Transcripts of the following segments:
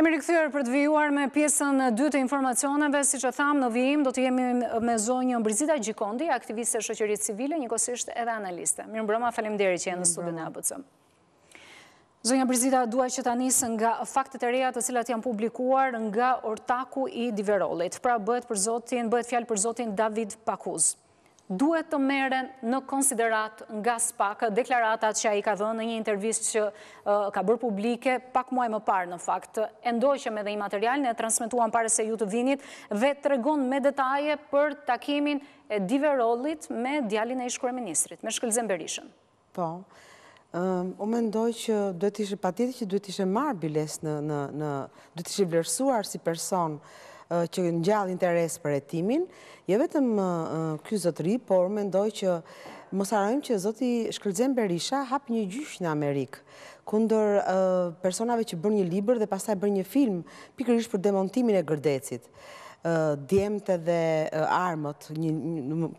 Jemi rikëthyër për të vijuar me pjesën dy të informacioneve, si që thamë, në vijim do të jemi me zonjën Brizita Gjikondi, aktiviste shëqërit civile, njëkosisht edhe analiste. Mirë mbroma, falem deri që jenë në studi në abëcëm. Zonja Brizita, duaj që ta njësë nga faktet e reja të cilat janë publikuar nga ortaku i diverolit. Pra, bëhet për zotin David Pakuz duhet të meren në konsiderat nga spaka deklaratat që a i ka dhënë në një intervjist që ka bërë publike pak muaj më parë në fakt. me edhe i materialin e transmituan pare se ju të vinit dhe të regon me detaje për takimin e diverollit me djalin e ishkure ministrit, me shkëllëzën Berishën. Po, o me ndoj që duhet ishe patiti që duhet ishe marrë biles në, duhet ishe vlerësuar si personë që në gjallë interes për e timin, je vetëm kjo zëtëri, por me ndoj që mos arrojmë që zoti Shkërdzen Berisha hapë një gjysh në Amerikë, kundër personave që bërë një liber dhe pasaj bërë një film, pikërish për demontimin e gërdecit djemët dhe armët,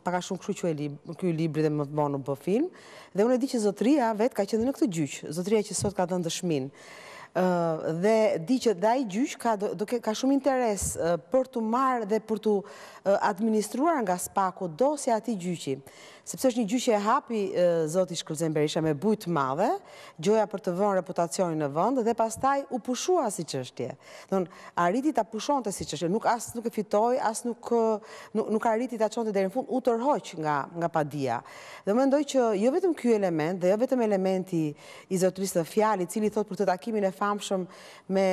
paka shumë këshu që e këju libri dhe më të monu për film, dhe unë e di që zotëria vetë ka qëndë në këtë gjyqë, zotëria që sot ka të ndëshmin dhe di që da i gjysh ka shumë interes për të marë dhe për të administruar nga spaku dosja ati gjyqi sepse është një gjyqe e hapi zoti Shkullzen Berisha me bujtë madhe, gjoja për të vënë reputacionin në vënd, dhe pastaj u pushua si qështje. Dhënë, arriti ta pushon të si qështje, nuk asë nuk e fitoj, asë nuk arriti ta qonë të derin fund, u tërhoq nga padia. Dhe më ndoj që jo vetëm kjo element, dhe jo vetëm elementi i zotëris dhe fjali, cili thot për të takimin e famshëm me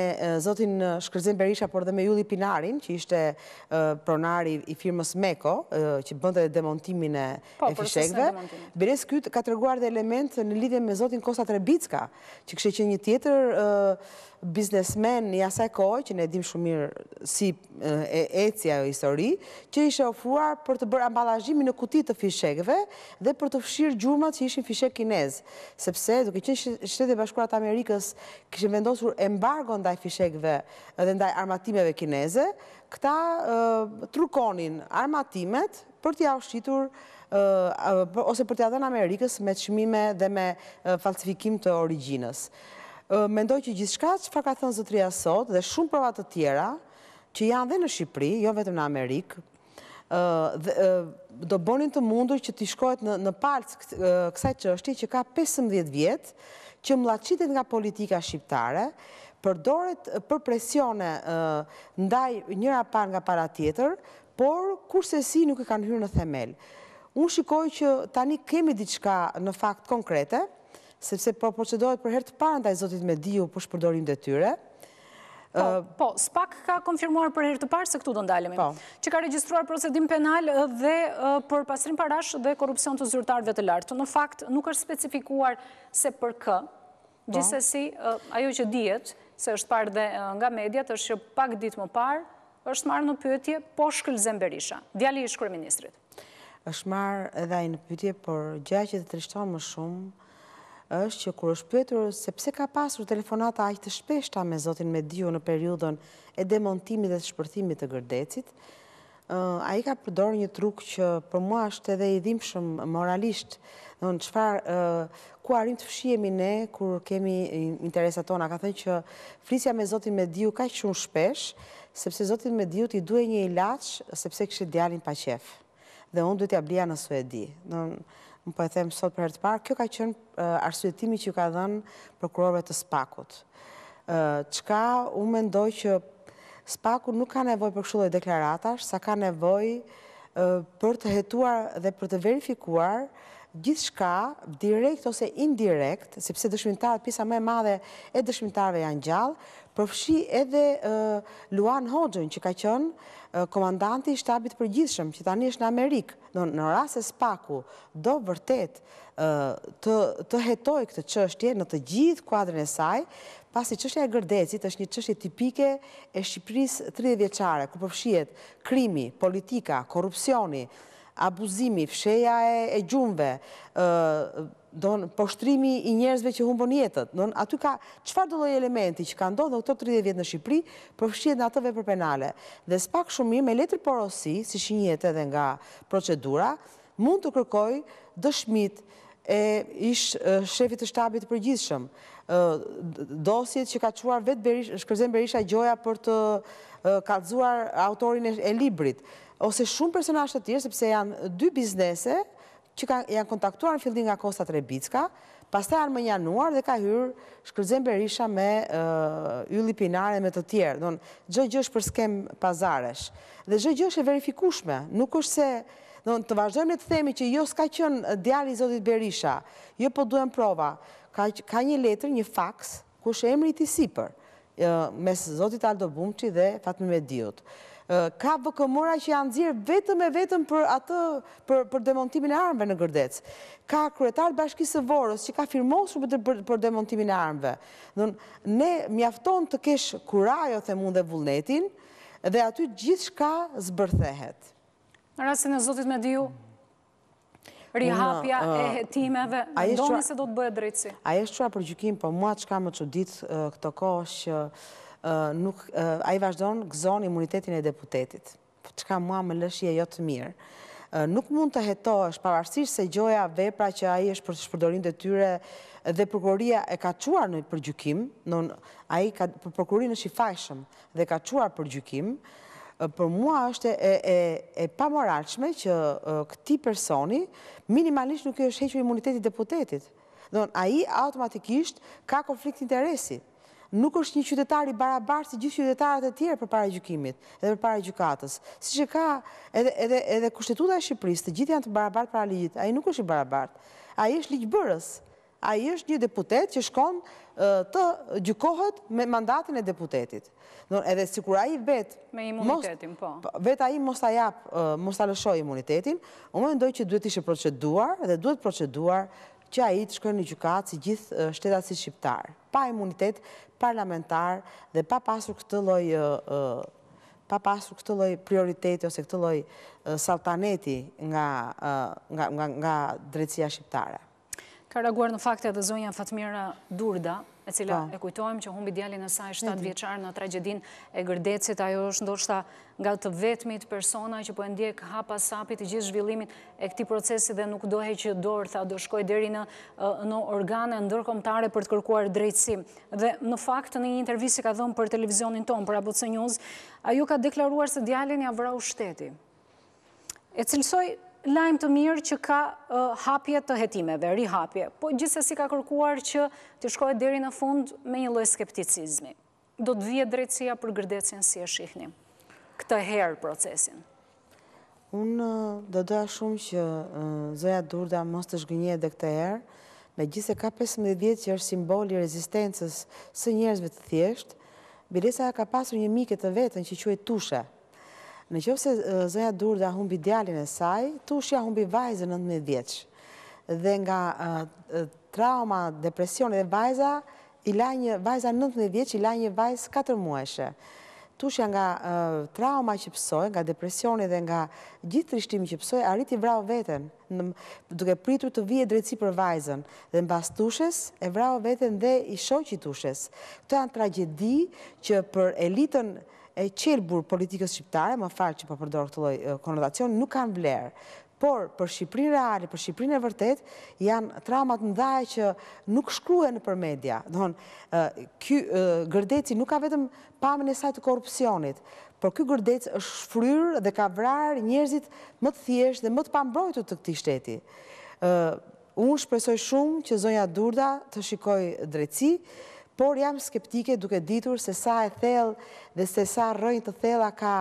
zotin Shkullzen Berisha, por dhe me Juli Pinarin, që ishte pronari i firmës Meko, që bëndë demontimin e po, fishekve. Beres kjo ka të reguar dhe element në lidhje me Zotin Kosta Trebicka, që kështë që një tjetër biznesmen një asaj kohë, që ne dim shumir si e cja jo histori, që ishe ofruar për të bërë ambalajimi në kutit të fishekve dhe për të fshirë gjurmat që ishin fishek kinez. Sepse, duke që në shtetë e bashkurat Amerikës kështë vendosur embargo ndaj fishekve dhe ndaj armatimeve kineze, këta trukonin armatimet për t'ja ushqitur Po, ose për t'ja dhe në Amerikës me shmime dhe me falsifikim të originës. Mendoj që gjithë shka që fa ka thënë zëtria sot dhe shumë provat të tjera që janë dhe në Shqipëri, jo vetëm në Amerikë, do bonin të mundur që t'i shkojt në palcë kësaj që është që ka 15 vjetë që mlaqitit nga politika shqiptare, përdoret për presione ndaj njëra par nga para tjetër, por kurse si nuk e kanë hyrë në themelë. Unë shikoj që tani kemi diçka në fakt konkrete, sepse po procedohet për herë të parën taj zotit me diju për shpërdorim dhe tyre. Po, po, spak ka konfirmuar për herë të parë se këtu do ndalemi, po. që ka registruar procedim penal dhe për pasrim parash dhe korupcion të zyrtarve të lartë. Në fakt, nuk është specifikuar se për kë, po. gjithsesi, si ajo që djetë, se është parë dhe nga mediat, është që pak ditë më parë, është marë në pyetje po shkëllë zemberisha, djali i shkërë ministrit është marë edhe në pytje, por gjaj që të trishton më shumë, është që kur është pëtër, sepse ka pasur telefonata ajtë të shpeshta me Zotin Mediu në periudën e demontimit dhe të shpërtimi të gërdecit, a i ka përdor një truk që për mua është edhe i shumë moralisht, në në qëfar, ku arim të fëshiemi ne, kur kemi interesat tona, ka thënë që flisja me Zotin Mediu ka që shumë shpesh, sepse Zotin Mediu t'i duhe një ilaqë, sepse kështë djalin pa qefë dhe unë duhet i blia në Suedi. Më po e themë sot për të parë, kjo ka qënë arsuetimi që ka dhenë prokurorëve të spakut. Qka unë mendoj që spakut nuk ka nevoj për këshulloj deklaratash, sa ka nevoj për të hetuar dhe për të verifikuar gjithë shka, direkt ose indirekt, sepse dëshmitarë, pisa me madhe e dëshmitarëve janë gjallë, përfshi edhe Luan Hoxhën, që ka qënë komandanti i shtabit për gjithëshëm, që tani është në Amerikë, në e spaku, do vërtet të hetoj këtë qështje në të gjithë kuadrën e saj, pasi qështje e gërdecit është një qështje tipike e Shqipëris 30 veçare ku përfshjet krimi, politika, korupcioni, abuzimi, fsheja e gjumve, poshtrimi i njerëzve që humbon jetët. Aty ka qëfar dëlloj elementi që ka ndodhë në këto 30 vjetë në Shqipëri, përfshqiet në atëve për penale. Dhe s'pak shumë mirë, me letrë porosi, si shqinjet edhe nga procedura, mund të kërkoj dëshmit e ishë shefit të shtabit përgjithshëm. Dosjet që ka quar vetë shkërzen Berisha Gjoja për të kalzuar autorin e librit, ose shumë personashtë të tjerë, sepse janë dy biznese që janë kontaktuar në fillin nga Kosta Trebicka, pas të janë më januar dhe ka hyrë shkërzem berisha me uh, yli pinare me të tjerë. Gjë gjësh për skem pazaresh. Dhe gjë gjësh e verifikushme. Nuk është se të vazhdojmë në të themi që jo s'ka qënë djali Zotit Berisha, jo po duhem prova, ka një letër, një faks, ku është emri të sipër, uh, mes Zotit Aldo Bumqi dhe Fatme Mediot ka vëkëmura që janë zirë vetëm e vetëm për atë, për demontimin e armëve në gërdec. Ka kretarë bashkisë të vorës që ka firmosur për demontimin e armëve. Ne mjafton të kesh kurajo të mund dhe vullnetin dhe aty gjithë shka zbërthehet. Në rrasin e zotit me diju, rihapja e jetimeve, në do nëse do të bëhe drejtësi. A Aje shqua për gjykim, për po mua që shka më që ditë këto kohë që a i vazhdojnë gëzon imunitetin e deputetit. Për po të ka mua me lëshje jo të mirë. Nuk mund të heto është se gjoja vepra që a i është për të shpërdorin dhe tyre dhe prokuroria e ka quar në përgjukim, a i ka është në shifajshëm dhe ka quar përgjukim, për mua është e pa që këti personi minimalisht nuk e është hequr imunitetit deputetit. a i automatikisht ka konflikt interesi nuk është një qytetar i barabar si gjithë qytetarët e tjere për para gjukimit edhe për para gjukatës. Si që ka edhe kushtetuta e Shqipërisë, të gjithë janë të barabar para ligjit, a i nuk është i barabar, a i është ligjëbërës, a i është një deputet që shkon të gjukohet me mandatin e deputetit. Edhe si kur a i vetë... Me imunitetin, po. po vetë a i mos të japë, mos të lëshoj imunitetin, unë me që duhet ishe proceduar dhe duhet proceduar që a i të shkërë një gjukatë si gjithë shtetat si shqiptarë, pa imunitet parlamentar dhe pa pasur këtë lojë pa pasur këtë loj prioriteti ose këtë loj saltaneti nga drecia shqiptare. Ka reaguar në fakte dhe zonja Fatmira Durda, e cila po. e kujtojmë që humbi djali në saj 7 vjeqarë në tragedin e gërdecit, ajo është ndoshta nga të vetmit persona që po e ndjek hapa sapit i gjithë zhvillimit e këti procesi dhe nuk dohe që dorë, tha do shkoj deri në organe ndërkomtare për të kërkuar drejtësi. Dhe në fakt në një intervjisi ka dhëmë për televizionin tonë, për abutës e njëzë, ajo ka deklaruar se djali një u shteti. E cilësoj lajmë të mirë që ka hapje të hetimeve, rihapje, po gjithse si ka kërkuar që të shkojë deri në fund me një loj skepticizmi. Do të vje drejtësia për gërdecin si e shihni, këtë herë procesin. Unë do doa shumë që Zoja Durda mos të shgënje dhe këtë herë, me gjithse ka 15 vjetë që është simboli rezistencës së njerëzve të thjeshtë, Bilesa ka pasur një miket të vetën që që e tusha, Në qovë se zënja Durda humbi djalin e saj, tushja humbi vajzë në nëndëmi djeqë. Dhe nga trauma, depresion dhe vajza, i la një vajza nëndëmi djeqë, i la një vajzë katër mueshe. Tushja nga trauma që pësoj, nga depresioni dhe nga gjithë trishtimi që pësoj, arriti vrau vetën, duke pritur të vijet drejtësi për vajzën. Dhe në bas tushës, e vrau vetën dhe i shoqi tushës. Këto janë tragedi që për elitën e qelbur politikës shqiptare, më falë që përpërdorë po këtë loj konotacion, nuk kanë vlerë. Por, për Shqiprinë reale, për Shqiprinë e vërtet, janë traumat në dhajë që nuk shkruhe në për media. Dhonë, gërdeci nuk ka vetëm pamën e sajtë korupcionit, por kjo gërdec është shfryrë dhe ka vrarë njerëzit më të thjesht dhe më të pambrojtu të këti shteti. Unë shpresoj shumë që zonja Durda të shikoj drejtësi, por jam skeptike duke ditur se sa e thell dhe se sa rëjnë të thella ka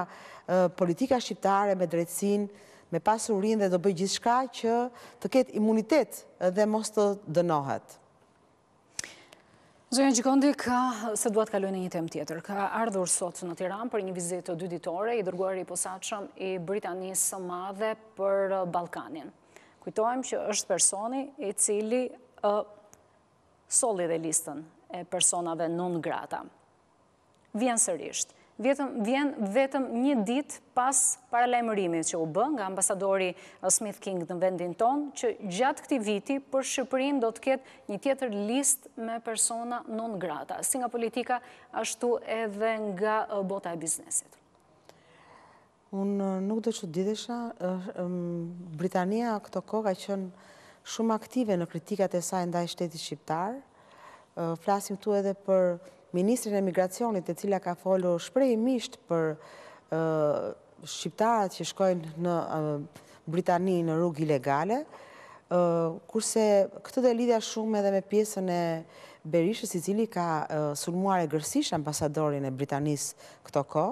politika shqiptare me drecësin, me pasurin dhe do bëjë gjithë shka që të ketë imunitet dhe mos të dënohet. Zonja Gjikondi, ka se duat kalojnë e një tem tjetër. Ka ardhur sot në Tiran për një vizit të dy ditore i dërguar i posaqëm i Britanisë së madhe për Balkanin. Kujtojmë që është personi i cili soli dhe listën e personave non grata. Vjen sërrisht. Vjen vetëm një dit pas paralajmërimit që u bë nga ambasadori Smith King në vendin ton, që gjatë këti viti për Shqipërin do të ketë një tjetër list me persona non grata, si nga politika ashtu edhe nga bota e biznesit. Unë nuk dhe që didesha, Britania këto koka qënë shumë aktive në kritikat e sajnë da i shtetit shqiptarë, flasim tu edhe për Ministrin e Migracionit e cila ka folu shprej misht për Shqiptarët që shkojnë në Britani në rrugë ilegale, kurse këtë dhe lidhja shumë edhe me pjesën e Berishës i cili ka sulmuar e gërsish ambasadorin e Britanis këto ko,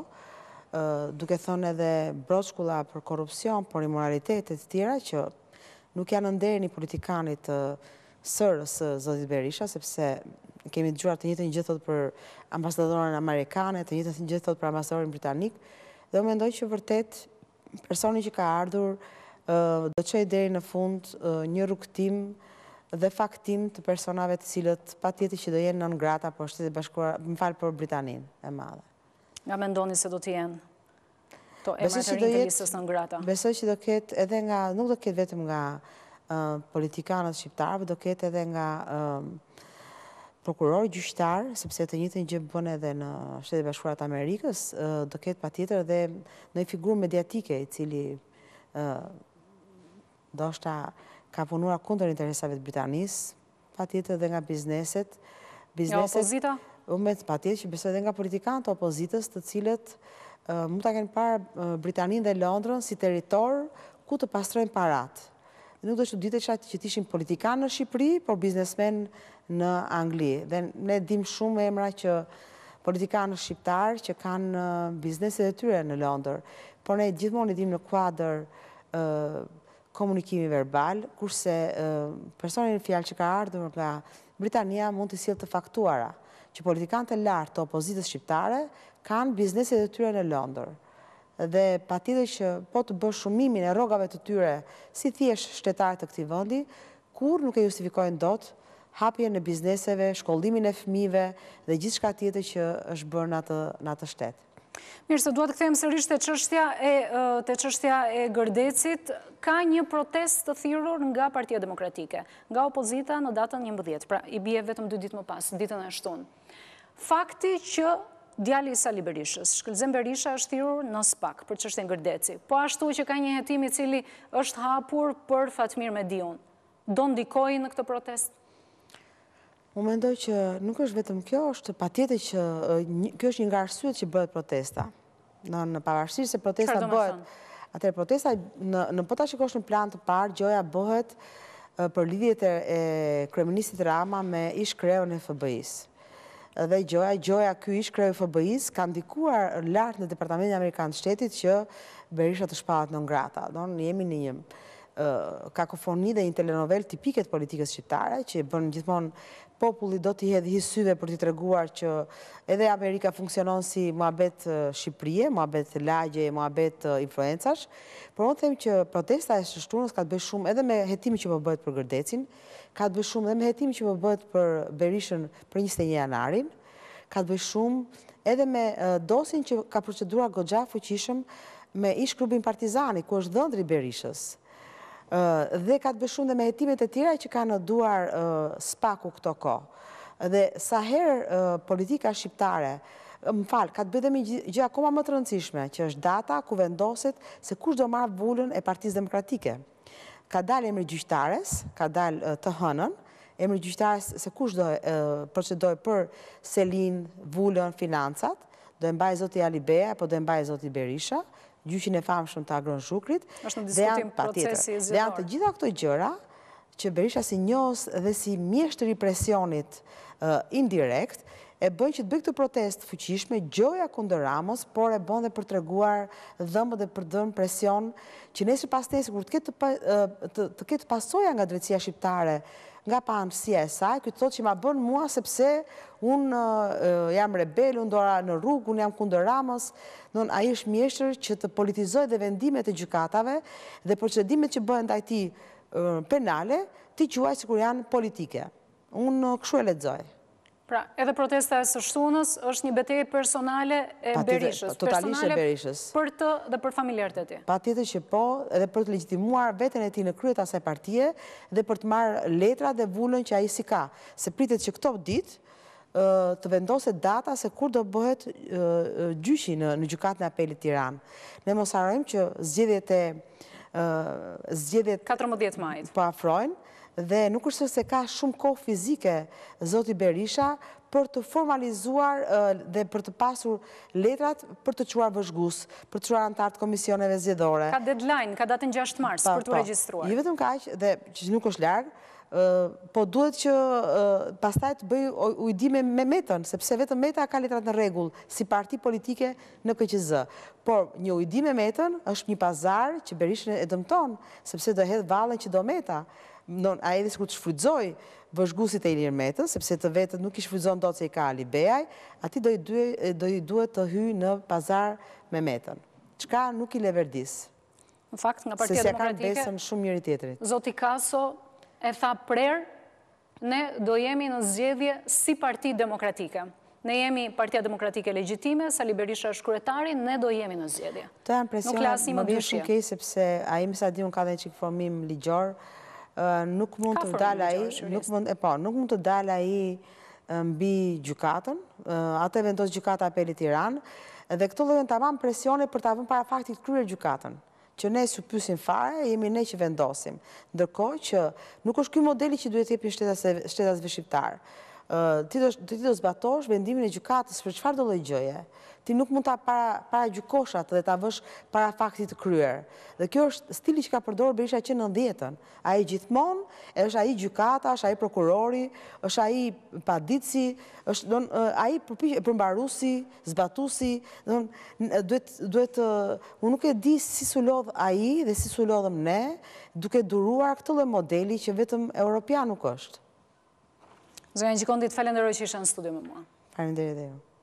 duke thonë edhe broçkula për korupcion, për imoralitetet tjera që nuk janë ndërë një politikanit sërës eh, Zotit Berisha, sepse kemi të gjuar të njëtë një gjithët për ambasadorën amerikane, të njëtë një gjithët për ambasadorën britanik, dhe me ndoj që vërtet personi që ka ardhur eh, do e deri në fund eh, një rukëtim dhe faktim të personave të cilët pa tjeti që do jenë në ngrata për po shtetit bashkuar, më falë për Britanin e madhe. Nga me ndoni se do t'jenë to e të listës në ngrata? Besoj që do ketë edhe nga, nuk do ketë vetëm nga politikanët shqiptarëve, do ketë edhe nga prokurorë gjyqtarë, sepse të njëtë një gjemë bënë edhe në shtetë bashkurat Amerikës, do ketë pa tjetër edhe në i figurë mediatike, i cili do shta ka punuar kunder interesave të Britanisë, pa tjetër edhe nga bizneset. Nga opozita? Umet pa tjetër që besoj edhe nga politikanë të opozitës të cilët mund të kënë parë Britaninë dhe Londrën si teritorë ku të pastrojnë paratë nuk do që dite që tishim politikanë në Shqipëri, por biznesmen në Angli. Dhe ne dim shumë e mra që politikanë në Shqiptarë që kanë bizneset e tyre në Londër, por ne gjithmonë i dim në kuadër komunikimi verbal, kurse personin fjalë që ka ardhë më nga pra, Britania mund të silë të faktuara që politikanë të lartë të opozitës shqiptare kanë bizneset e tyre në Londër dhe pa tjede që po të bësh shumimin e rogave të tyre si thjesh shtetarët të këti vëndi, kur nuk e justifikojnë dot, hapje në bizneseve, shkollimin e fmive dhe gjithë shka tjetë që është bërë në atë shtetë. Mirë, se duatë këthejmë së të qështja e gërdecit, ka një protest të thyrur nga partia demokratike, nga opozita në datën një mbëdhjet, pra i bje vetëm dy ditë më pasë, ditën e shtunë. Fakti që djali i Sali Berishës, Berisha është tirur në spak për qështë në gërdeci, po ashtu që ka një jetimi cili është hapur për Fatmir Medion. Do dikoj në këtë protest? Më mendoj që nuk është vetëm kjo, është pa tjetë që kjo është një nga rësuet që bëhet protesta. Në pavarësirë se protesta bëhet... Atërë protesta, në pota që kështë në po plan të parë, gjoja bëhet për lidhjet e kreminisit Rama me ish kreo në fbi dhe Gjoja. Gjoja, kjo ish krejë FBI-së, ka ndikuar lartë në Departamentin Amerikanë të shtetit që Berisha të shpatë në ngrata. Në jemi në një kakofoni dhe një telenovel tipiket politikës shqiptare, që bënë gjithmonë populli do t'i hedhë hisyve për t'i treguar që edhe Amerika funksionon si mua bet Shqiprie, lagje, mua influencash, por më them që protesta e shështunës ka të bëjë shumë edhe me hetimi që përbët po për Gërdecin, ka të bëjë shumë edhe me hetimi që përbët po për Berishën për 21 janarin, ka të bëjë shumë edhe me dosin që ka procedura gogja fuqishëm me klubin partizani, ku është dëndri Berishës, dhe ka të bëshun dhe me jetimet e tira që ka në duar spaku këto ko. Dhe sa herë politika shqiptare, më falë, ka të bëdemi gjë koma më të rëndësishme, që është data ku vendosit se kush do marë vullën e partiz demokratike. Ka dalë emri gjyqtares, ka dalë të hënën, emri gjyqtares se kush do procedoj për selin, vullën, financat, do e mbaj zoti Alibea, po do e mbaj zoti Berisha, gjyqin e famë shumë të agronë shukrit. Ashtë në diskutim procesi e Dhe janë të gjitha këto gjëra që Berisha si njësë dhe si mjeshtë represionit indirekt, e bëjnë që të bëjnë këtë protest fëqishme, gjoja kundër Ramos, por e bëjnë dhe për treguar dhëmë dhe për dhëmë presion, që nesër pas nesër, kur të ketë pasoja nga drecia shqiptare, nga pa e saj, këtë thot që ma bënë mua sepse unë jam rebel, unë dora në rrugë, unë jam kundër Ramos, nënë a ishë mjeshtër që të politizoj dhe vendimet e gjukatave dhe përqedimet që bëjnë dajti penale, ti quaj si kur janë politike. Unë këshu e ledzoj. Pra, edhe protesta e sështunës është një beteje personale e berishës. Totalisht e berishës. Për të dhe për familjartë të ti. Pa tjetë që po, edhe për të legjitimuar vetën e ti në kryet asaj partije dhe për të marë letra dhe vullën që a i si ka. Se pritet që këto ditë të vendoset data se kur do bëhet gjyshi në gjukat në apelit tiran. Ne mos arrojmë që zgjedhjet e... 14 majtë. Po afrojnë dhe nuk është se ka shumë kohë fizike Zoti Berisha për të formalizuar dhe për të pasur letrat për të quar vëzhgus, për të quar antartë komisioneve zjedore. Ka deadline, ka datën 6 mars për të registruar. Një vetëm ka që dhe që nuk është largë, po duhet që pastaj të bëjë ujdime me metën, sepse vetëm meta ka letrat në regull si parti politike në KCZ Por një ujdime metën është një pazar që Berishën e dëmton, sepse dëhet valën që do meta a edhe së të shfrydzoj vëzhgusit e Ilir Metën, sepse të vetët nuk i shfrydzon do të që i ka Ali Beaj, ati do i duhet të hyjë në pazar me Metën. Qka nuk i leverdis? Në fakt, nga partia demokratike... Se se kanë besën shumë njëri Zoti Kaso e tha prerë, ne do jemi në zgjedhje si parti demokratike. Ne jemi partia demokratike legjitime, sa liberisha shkuretari, ne do jemi në zgjedhje. Të janë presionat, më bërë shumë kej, sepse a imi sa di unë ka dhe qikë formim ligjorë, Po, nuk mund të dala i... Nuk mund, e pa, nuk mund të dala i mbi gjukatën, atë e vendosë gjukatë apelit Iran, dhe këto dojnë të manë presjoni për të avën para faktit kryrë gjukatën, që ne su pysin fare, jemi ne që vendosim, ndërkoj që nuk është kjo modeli që duhet të jepin shtetas vëshqiptarë, ti do zbatosh vendimin e gjukatës, për qëfar do le ti nuk mund të para gjukoshat dhe të avësh para faktit të kryer. Dhe kjo është stili që ka përdorë berisha që djetën. a i gjithmon, e është a i gjukata, është a i prokurori, është a i paditësi, është a i përmbarusi, zbatusi, duhet, duhet, unë nuk e di si su lodhë a i dhe si su lodhëm ne, duke duruar këtële modeli që vetëm europia nuk është. Zëgënë që kondit, falenderoj që isha në studio me mua. Falenderoj dhe ju.